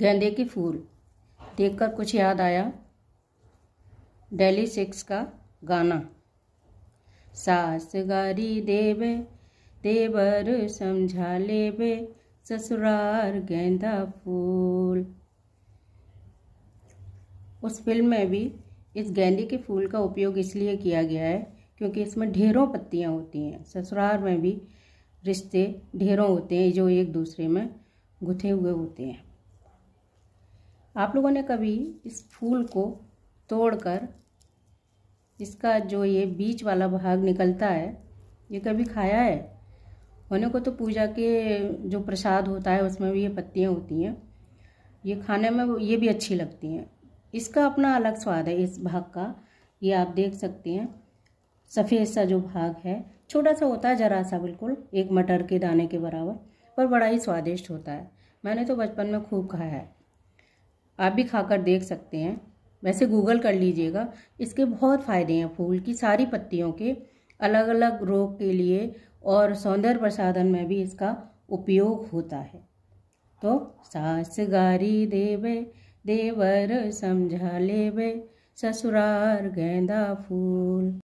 गेंदे के फूल देखकर कुछ याद आया डेली सिक्स का गाना सास गारी देवे देवर समझा लेवे ससुरार गेंदा फूल उस फिल्म में भी इस गेंदे के फूल का उपयोग इसलिए किया गया है क्योंकि इसमें ढेरों पत्तियां होती हैं ससुराल में भी रिश्ते ढेरों होते हैं जो एक दूसरे में गुथे हुए होते हैं आप लोगों ने कभी इस फूल को तोड़कर इसका जो ये बीच वाला भाग निकलता है ये कभी खाया है होने को तो पूजा के जो प्रसाद होता है उसमें भी ये पत्तियाँ होती हैं ये खाने में ये भी अच्छी लगती हैं इसका अपना अलग स्वाद है इस भाग का ये आप देख सकते हैं सफ़ेद सा जो भाग है छोटा सा होता है ज़रा सा बिल्कुल एक मटर के दाने के बराबर पर बड़ा ही स्वादिष्ट होता है मैंने तो बचपन में खूब खाया है आप भी खाकर देख सकते हैं वैसे गूगल कर लीजिएगा इसके बहुत फ़ायदे हैं फूल की सारी पत्तियों के अलग अलग रोग के लिए और सौंदर्य प्रसाधन में भी इसका उपयोग होता है तो सास गारी देवे देवर समझा लेवे ससुरार गेंदा फूल